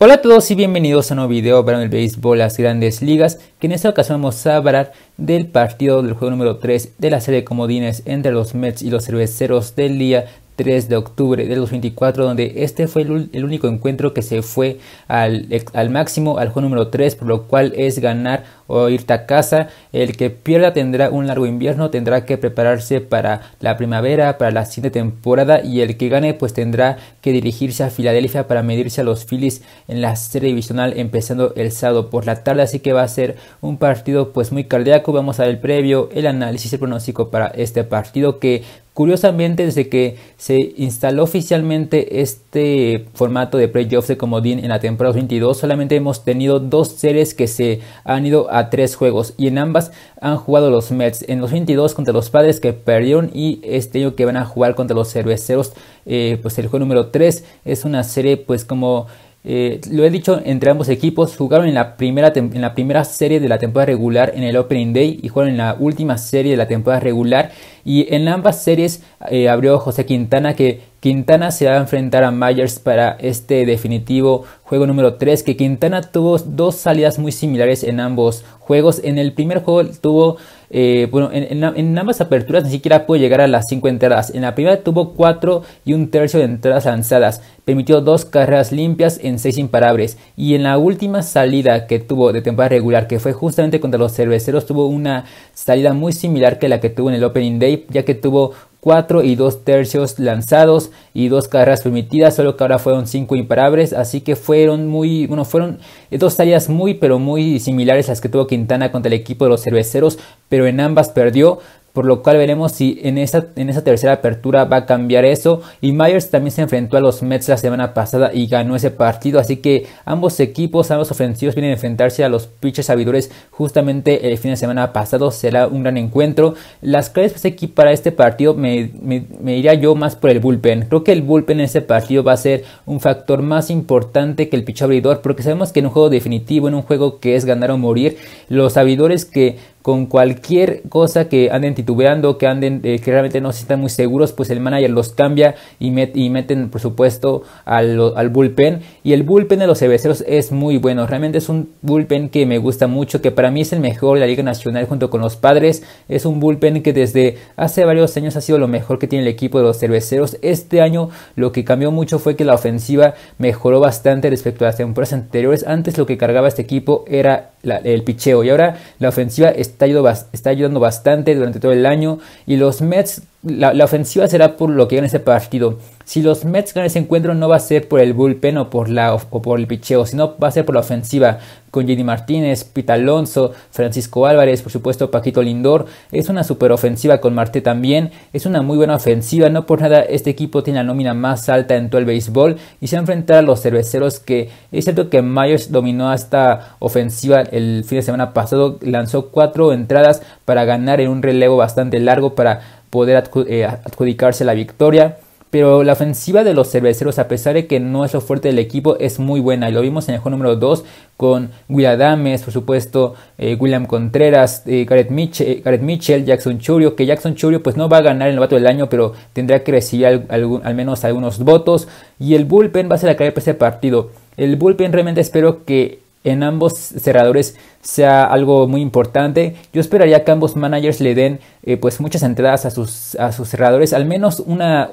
Hola a todos y bienvenidos a un nuevo video para el béisbol las grandes ligas que en esta ocasión vamos a hablar del partido del juego número 3 de la serie de comodines entre los Mets y los cerveceros del día 3 de octubre del 2024, donde este fue el, único encuentro que se fue al, al, máximo, al juego número 3, por lo cual es ganar o irte a casa. El que pierda tendrá un largo invierno, tendrá que prepararse para la primavera, para la siguiente temporada y el que gane pues tendrá que dirigirse a Filadelfia para medirse a los Phillies en la serie divisional empezando el sábado por la tarde, así que va a ser un partido pues muy cardíaco. Vamos a ver el previo, el análisis, el pronóstico para este partido que Curiosamente, desde que se instaló oficialmente este formato de playoffs de comodín en la temporada 22, solamente hemos tenido dos series que se han ido a tres juegos y en ambas han jugado los Mets. En los 22 contra los Padres que perdieron y este año que van a jugar contra los Cerveceros, eh, pues el juego número 3 es una serie pues como... Eh, lo he dicho, entre ambos equipos jugaron en la, primera en la primera serie de la temporada regular en el Opening Day y jugaron en la última serie de la temporada regular. Y en ambas series eh, abrió José Quintana que Quintana se va a enfrentar a Myers para este definitivo juego número 3, que Quintana tuvo dos salidas muy similares en ambos juegos. En el primer juego tuvo, eh, bueno, en, ambas aperturas ni siquiera pudo llegar a las 5 entradas. En la primera tuvo 4 y un tercio de entradas lanzadas. Permitió dos carreras limpias en 6 imparables. Y en la última salida que tuvo de temporada regular, que fue justamente contra los cerveceros, tuvo una salida muy similar que la que tuvo en el Opening Day, ya que tuvo 4 y 2 tercios lanzados y dos carreras permitidas, solo que ahora fueron 5 imparables, así que fueron muy, bueno, fueron eh, dos tareas muy pero muy similares a las que tuvo Quintana contra el equipo de los cerveceros, pero en ambas perdió, por lo cual veremos si en esa, en tercera apertura va a cambiar eso. Y Myers también se enfrentó a los Mets la semana pasada y ganó ese partido, así que ambos equipos, ambos ofensivos vienen a enfrentarse a los pitchers sabidores justamente el fin de semana pasado, será un gran encuentro. Las claves pues, para este partido me, iría yo más por el bullpen, creo que el bullpen en este partido va a ser un factor más importante que el pitch abridor, porque sabemos que en un juego definitivo, en un juego que es ganar o morir, los sabidores que con cualquier cosa que anden titubeando, que anden eh, realmente no se están muy seguros, pues el manager los cambia y, meten por supuesto al, al, bullpen y el bullpen de los cerveceros es muy bueno, realmente es un bullpen que me gusta mucho, que para mí es el mejor de la Liga Nacional junto con los padres, es un bullpen que desde hace varios años ha sido lo mejor que tiene el equipo de los cerveceros, este año lo que cambió mucho fue que la ofensiva mejoró bastante respecto a las temporadas anteriores, antes lo que cargaba este equipo era el picheo. Y ahora la ofensiva está está ayudando bastante durante todo el año. Y los Mets la, ofensiva será por lo que gane ese partido. Si los Mets ganan ese encuentro, no va a ser por el bullpen o por, la, o por el picheo, sino va a ser por la ofensiva. Con Jenny Martínez, Pita Alonso, Francisco Álvarez, por supuesto Paquito Lindor. Es una super ofensiva con Marte también. Es una muy buena ofensiva. No por nada este equipo tiene la nómina más alta en todo el béisbol. Y se va a enfrentar a los cerveceros que es cierto que Myers dominó esta ofensiva el fin de semana pasado. Lanzó cuatro entradas para ganar en un relevo bastante largo para poder eh, adjudicarse la victoria. Pero la ofensiva de los cerveceros, a pesar de que no es lo fuerte del equipo, es muy buena. Y lo vimos en el juego número 2 con Will Adames, por supuesto, eh, William Contreras, eh, Garrett Gareth, Mitchell, Jackson Churio. Que Jackson Churio pues no va a ganar el novato del año, pero tendrá que recibir al, menos algunos votos. Y el bullpen va a ser la clave para este partido. El bullpen realmente espero que en ambos cerradores sea algo muy importante. Yo esperaría que ambos managers le den eh, pues muchas entradas a sus, a sus cerradores, al menos una,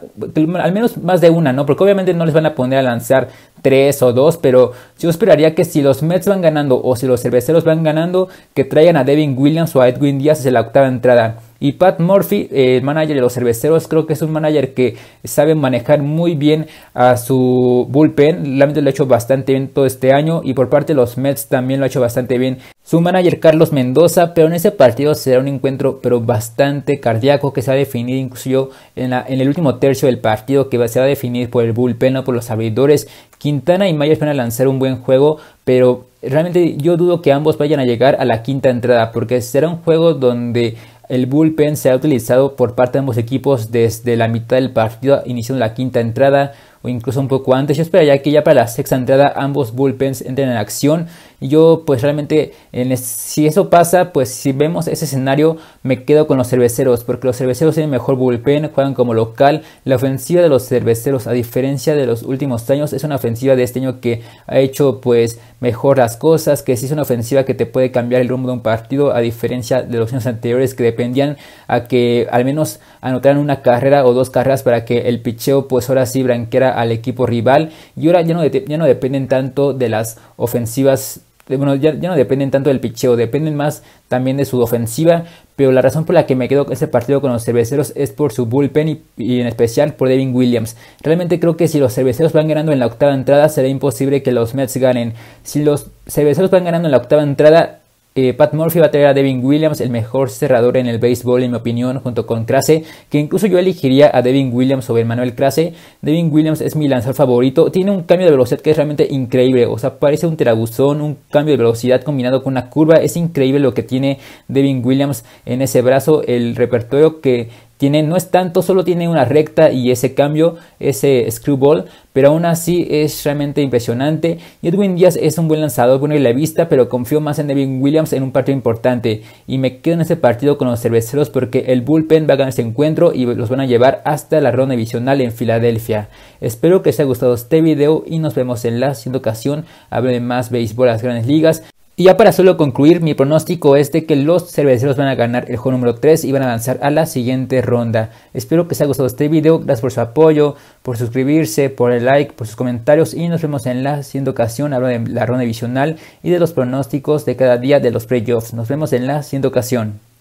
al menos más de una, ¿no? Porque obviamente no les van a poner a lanzar tres o dos, pero yo esperaría que si los Mets van ganando o si los cerveceros van ganando, que traigan a Devin Williams o a Edwin Díaz en la octava entrada. Y Pat Murphy, el manager de los cerveceros, creo que es un manager que sabe manejar muy bien a su bullpen. Realmente lo ha hecho bastante bien todo este año. Y por parte de los Mets también lo ha hecho bastante bien su manager Carlos Mendoza, pero en ese partido será un encuentro pero bastante cardíaco que se va a definir incluso en, el último tercio del partido que va, se va a definir por el bullpen o por los abridores. Quintana y Myers van a lanzar un buen juego, pero realmente yo dudo que ambos vayan a llegar a la quinta entrada porque será un juego donde el bullpen se ha utilizado por parte de ambos equipos desde la mitad del partido, iniciando la quinta entrada o incluso un poco antes. Yo esperaría que ya para la sexta entrada ambos bullpens entren en acción yo pues realmente en, si eso pasa, pues si vemos ese escenario me quedo con los cerveceros, porque los cerveceros tienen mejor bullpen, juegan como local, la ofensiva de los cerveceros a diferencia de los últimos años es una ofensiva de este año que ha hecho pues mejor las cosas, que sí es una ofensiva que te puede cambiar el rumbo de un partido a diferencia de los años anteriores que dependían a que al menos anotaran una carrera o dos carreras para que el picheo pues ahora sí branqueara al equipo rival y ahora ya no dependen tanto de las ofensivas bueno, ya, no dependen tanto del picheo, dependen más también de su ofensiva. Pero la razón por la que me quedo ese partido con los cerveceros es por su bullpen y, y, en especial por Devin Williams. Realmente creo que si los cerveceros van ganando en la octava entrada, será imposible que los Mets ganen. Si los cerveceros van ganando en la octava entrada, eh, Pat Murphy va a traer a Devin Williams, el mejor cerrador en el béisbol, en mi opinión, junto con Crase, que incluso yo elegiría a Devin Williams sobre Manuel Crase, Devin Williams es mi lanzador favorito, tiene un cambio de velocidad que es realmente increíble, o sea, parece un terabuzón, un cambio de velocidad combinado con una curva, es increíble lo que tiene Devin Williams en ese brazo, el repertorio que tiene, no es tanto, solo tiene una recta y ese cambio, ese screwball, pero aún así es realmente impresionante. Edwin Díaz es un buen lanzador, bueno y la vista, pero confío más en Devin Williams en un partido importante. Y me quedo en este partido con los cerveceros porque el bullpen va a ganar ese encuentro y los van a llevar hasta la ronda divisional en Filadelfia. Espero que les haya gustado este video y nos vemos en la siguiente ocasión. de más béisbol a las grandes ligas. Y ya para solo concluir, mi pronóstico es de que los cerveceros van a ganar el juego número 3 y van a avanzar a la siguiente ronda. Espero que les haya gustado este video, gracias por su apoyo, por suscribirse, por el like, por sus comentarios y nos vemos en la siguiente ocasión Hablo de la ronda divisional y de los pronósticos de cada día de los playoffs. Nos vemos en la siguiente ocasión.